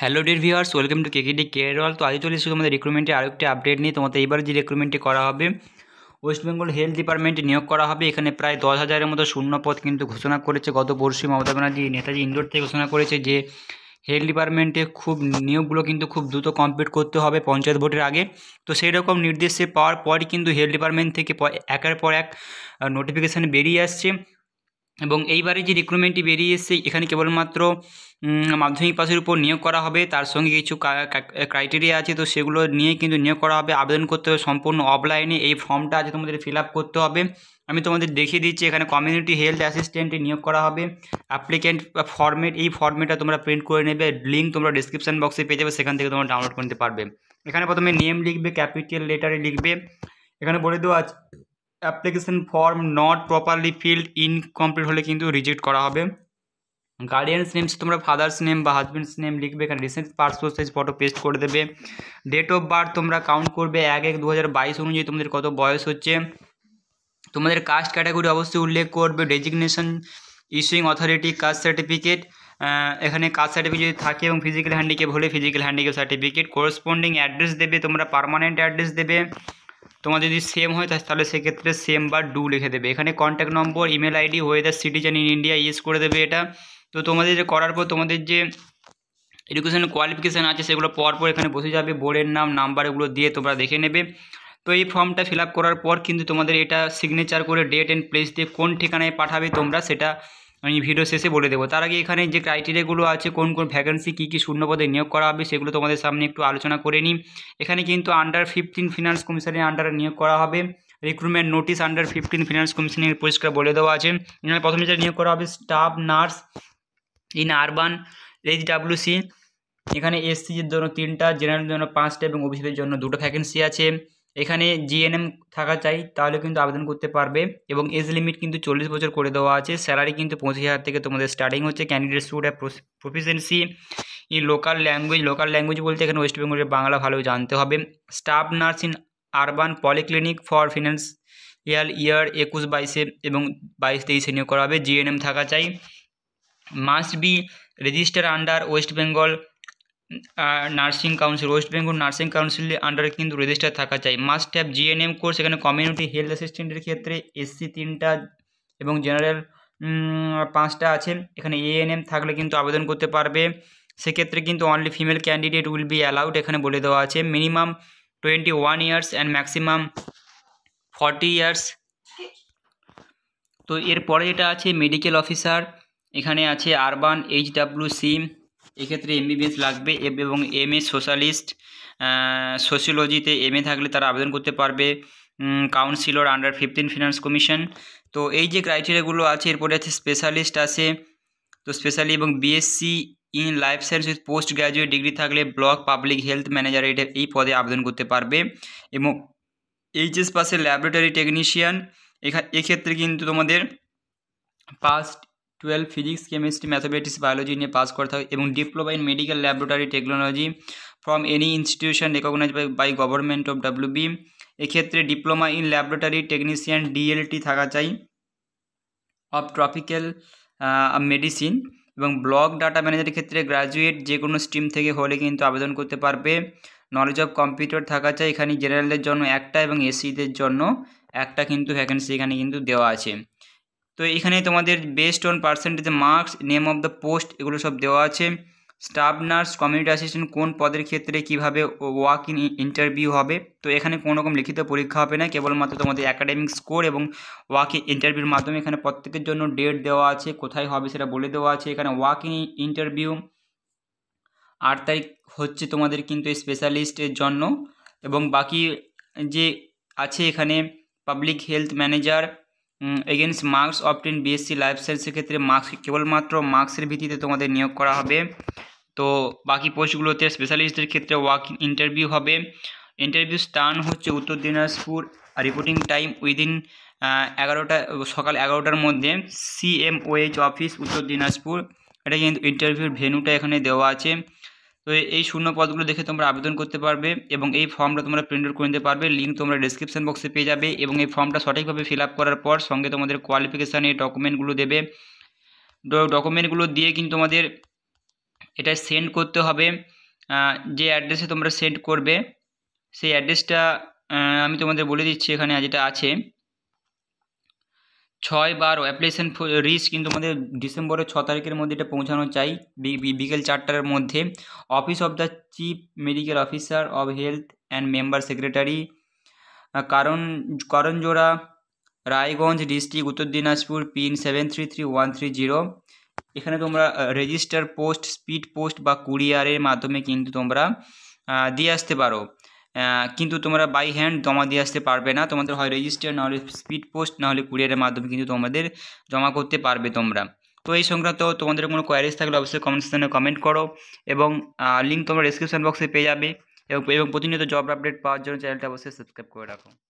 hello dear viewers welcome to KKD Kerala তো আজ চলে এসেছি তোমাদের রিক্রুটমেন্টে আরও একটি আপডেট নিয়ে তোমাদের এইবার যে রিক্রুটমেন্টটি করা হবে ওয়েস্ট বেঙ্গল হেলথ ডিপার্টমেন্টে নিয়োগ করা হবে এখানে প্রায় দশ হাজারের মতো শূন্য পদ কিন্তু ঘোষণা করেছে গত পরশু মমতা ব্যানার্জি নেতাজি ইন্ডোর থেকে ঘোষণা করেছে যে হেলথ ডিপার্টমেন্টে খুব নিয়োগগুলো কিন্তু খুব দ্রুত কমপ্লিট করতে হবে পঞ্চায়েত ভোটের আগে তো সেই রকম নির্দেশে পাওয়ার পরই কিন্তু হেলথ ডিপার্টমেন্ট থেকে একের পর এক নোটিফিকেশান বেরিয়ে আসছে এবং এইবারে যে রিক্রুটমেন্টটি বেরিয়ে এসেছে এখানে কেবলমাত্র মাধ্যমিক পাশের উপর নিয়োগ করা হবে তার সঙ্গে কিছু ক্রাইটেরিয়া আছে তো সেগুলো নিয়ে কিন্তু নিয়োগ করা হবে আবেদন করতে হবে সম্পূর্ণ অফলাইনে এই ফর্মটা আছে তোমাদের ফিল আপ করতে হবে আমি তোমাদের দেখিয়ে দিচ্ছি এখানে কমিউনিটি হেলথ অ্যাসিস্ট্যান্টে নিয়োগ করা হবে অ্যাপ্লিক্যান্ট ফর্মেট এই ফর্মেটটা তোমরা প্রিন্ট করে নেবে লিঙ্ক তোমরা ডিসক্রিপশান বক্সে পেয়ে যাবে সেখান থেকে তোমরা ডাউনলোড করতে পারবে এখানে প্রথমে নেম লিখবে ক্যাপিটাল লেটারে লিখবে এখানে বলে দেওয়া আছে application form not properly filled incomplete হলে কিন্তু রিজেক্ট করা হবে গার্ডিয়ানস নেমস তোমরা ফাদার্স নেম বা হাজব্যান্ডস নেম লিখবে এখানে recent passport size photo paste করে দেবে ডেট অফ বার্থ তোমরা কাউন্ট করবে এক এক দু অনুযায়ী তোমাদের কত বয়স হচ্ছে তোমাদের কাস্ট ক্যাটাগরি অবশ্যই উল্লেখ করবে designation issuing authority caste certificate এখানে কাস্ট সার্টিফিকেট যদি থাকে এবং ফিজিক্যাল হ্যান্ডিক্যাপ হলে physical handicap certificate corresponding address দেবে তোমরা পারমানেন্ট অ্যাড্রেস দেবে তোমার যদি সেম হয় তাহলে সেক্ষেত্রে সেম বা ডু লিখে দেবে এখানে contact number email ID whether citizen in India use করে দেবে এটা তো তোমাদের যে করার পর তোমাদের যে এডুকেশন কোয়ালিফিকেশান আছে সেগুলো পরপর এখানে বসে যাবে বোর্ডের নাম নাম্বার এগুলো দিয়ে তোমরা দেখে নেবে তো এই ফর্মটা ফিল করার পর কিন্তু তোমাদের এটা সিগনেচার করে ডেট অ্যান্ড প্লেস দিয়ে কোন ঠিকানায় পাঠাবে তোমরা সেটা আমি ভিডিও শেষে বলে দেবো তার আগে এখানে যে ক্রাইটেরিয়াগুলো আছে কোন কোন ভ্যাকেন্সি কী কী শূন্যপদে নিয়োগ করা হবে সেগুলো তোমাদের সামনে একটু আলোচনা করে নিই এখানে কিন্তু আন্ডার ফিফটিন ফিনান্স কমিশনের আন্ডারে নিয়োগ করা হবে recruitment notice under fifteen finance কমিশনের পরিষ্কার বলে দেওয়া আছে এখানে প্রথমে যেটা নিয়োগ করা হবে staff nurse in urban H WC এখানে এসসির জন্য তিনটা জেনারেলের জন্য পাঁচটা এবং ওবিসিদের জন্য দুটো ভ্যাকেন্সি আছে এখানে জিএনএম থাকা চাই তাহলে কিন্তু আবেদন করতে পারবে এবং এজ লিমিট কিন্তু চল্লিশ বছর করে দেওয়া আছে স্যালারি কিন্তু পঁচিশ হাজার থেকে তোমাদের স্টার্টিং হচ্ছে candidates to DAP proficiency E local language local language বলতে এখানে ওয়েস্ট বেঙ্গলের বাংলা ভালো জানতে হবে staff nurse in urban polyclinic for finance ইয়াল ইয়ার একুশ বাইশে এবং বাইশ তেইশে নিয়োগ করা হবে জিএনএম থাকা চাই must be register under West Bengal nursing council West Bengal nursing কাউন্সিলের আন্ডারে কিন্তু রেজিস্টার থাকা চাই মাস্ট হ্যাভ জিএনএম কোর্স এখানে কমিউনিটি হেলথ অ্যাসিস্ট্যান্টের ক্ষেত্রে এসসি তিনটা এবং জেনারেল পাঁচটা আছে এখানে এএনএম থাকলে কিন্তু আবেদন করতে পারবে সেক্ষেত্রে কিন্তু only female candidate will be allowed এখানে বলে দেওয়া আছে minimum twenty one years and maximum forty years তো এরপরে যেটা আছে মেডিকেল অফিসার এখানে আছে আরবান এইচডাব্লিউ সি এক্ষেত্রে এমবিবিএস লাগবে এবং এম এ সোশ্যালিস্ট সোশিওলজিতে এম এ থাকলে তারা আবেদন করতে পারবে counsellor under fifteen finance commission তো এই যে ক্রাইটেরিয়াগুলো আছে এরপরে আছে স্পেশালিস্ট আছে তো স্পেশালি এবং BSc in life science with post graduate degree থাকলে ব্লক পাবলিক হেলথ ম্যানেজার এটা এই পদে আবেদন করতে পারবে এবং এইচএস পাসে ল্যাবরেটরি টেকনিশিয়ান এক্ষেত্রে কিন্তু তোমাদের passed twelve physics chemistry mathematics biology নিয়ে পাস করে থাকে এবং diploma in medical laboratory technology from any institution recognise by government of B এক্ষেত্রে diploma in laboratory technician DLT থাকা চাই অফ ট্রপিক্যাল মেডিসিন এবং ব্লক ডাটা ম্যানেজারের ক্ষেত্রে গ্রাজুয়েট যে কোনো স্ট্রিম থেকে হলে কিন্তু আবেদন করতে পারবে নলেজ অফ কম্পিউটার থাকা চাই এখানে জেনারেলদের জন্য একটা এবং এসিদের e জন্য একটা কিন্তু ভ্যাকেন্সি এখানে কিন্তু দেওয়া আছে তো এখানে তোমাদের best on percentage marks name of the post এগুলো সব দেওয়া আছে স্টাফ নার্স কমিউনিটি অ্যাসিস্ট্যান্ট কোন পদের ক্ষেত্রে কিভাবে ওয়াক ইন ইন্টারভিউ হবে তো এখানে কোনো রকম লিখিত পরীক্ষা হবে না কেবলমাত্র তোমাদের অ্যাকাডেমিক স্কোর এবং ওয়াক ইন ইন্টারভিউর মাধ্যমে এখানে প্রত্যেকের জন্য ডেট দেওয়া আছে কোথায় হবে সেটা বলে দেওয়া আছে এখানে ওয়াক ইন ইন্টারভিউ আট তারিখ হচ্ছে তোমাদের কিন্তু স্পেশালিস্টের জন্য এবং বাকি যে আছে এখানে public health manager against marks obtain BSc life সায়েন্সের ক্ষেত্রে মার্কস কেবলমাত্র মার্কসের ভিত্তিতে তোমাদের নিয়োগ করা হবে তো বাকি পোস্টগুলোতে স্পেশালিস্টদের ক্ষেত্রে ওয়াক ইন্টারভিউ হবে ইন্টারভিউ স্টান হচ্ছে Uttar Dinajpur reporting time within এগারোটা সকাল এগারোটার মধ্যে সিএমওএইচ অফিস উত্তর দিনাজপুর এটা কিন্তু ইন্টারভিউর ভেনুটা এখানে দেওয়া আছে তো এই শূন্য পদগুলো দেখে তোমরা আবেদন করতে পারবে এবং এই ফর্মটা তোমরা প্রিন্ট আউট করে নিতে পারবে লিঙ্ক তোমরা ডিসক্রিপশন বক্সে পেয়ে যাবে এবং এই ফর্মটা সঠিকভাবে ফিল করার পর সঙ্গে তোমাদের কোয়ালিফিকেশান এই ডকুমেন্টগুলো দেবে ডকুমেন্টগুলো দিয়ে কিন্তু তোমাদের এটা সেন্ড করতে হবে যে অ্যাড্রেসে তোমরা সেন্ড করবে সেই অ্যাড্রেসটা আমি তোমাদের বলে দিচ্ছি এখানে যেটা আছে ছয় বার অ্যাপ্লিকেশন রিচ কিন্তু আমাদের ডিসেম্বরের ছ তারিখের মধ্যে এটা পৌঁছানো চাই বিকেল চারটার মধ্যে office of the chief medical officer of health and member secretary কারণ Karnajora Raiganj district Uttar Dinajpur pin seven three three one three zero এখানে তোমরা রেজিস্টার পোস্ট স্পিড পোস্ট বা কুরিয়ারের মাধ্যমে কিন্তু তোমরা দিয়ে আসতে পারো কিন্তু তোমরা বাই হ্যান্ড জমা দিয়ে আসতে পারবে না তোমাদের হয় রেজিস্টার নাহলে স্পিড পোস্ট নাহলে কুরিয়ারের মাধ্যমে কিন্তু তোমাদের জমা করতে পারবে তোমরা তো এই সংক্রান্ত তোমাদের কোনো কোয়ারিজ থাকলে অবশ্যই কমেন্ট সেকশনে কমেন্ট করো এবং লিঙ্ক তোমরা ডিসক্রিপশন বক্সে পেয়ে যাবে এবং প্রতিনিয়ত জব আপডেট পাওয়ার জন্য চ্যানেলটা অবশ্যই সাবস্ক্রাইব করে রাখো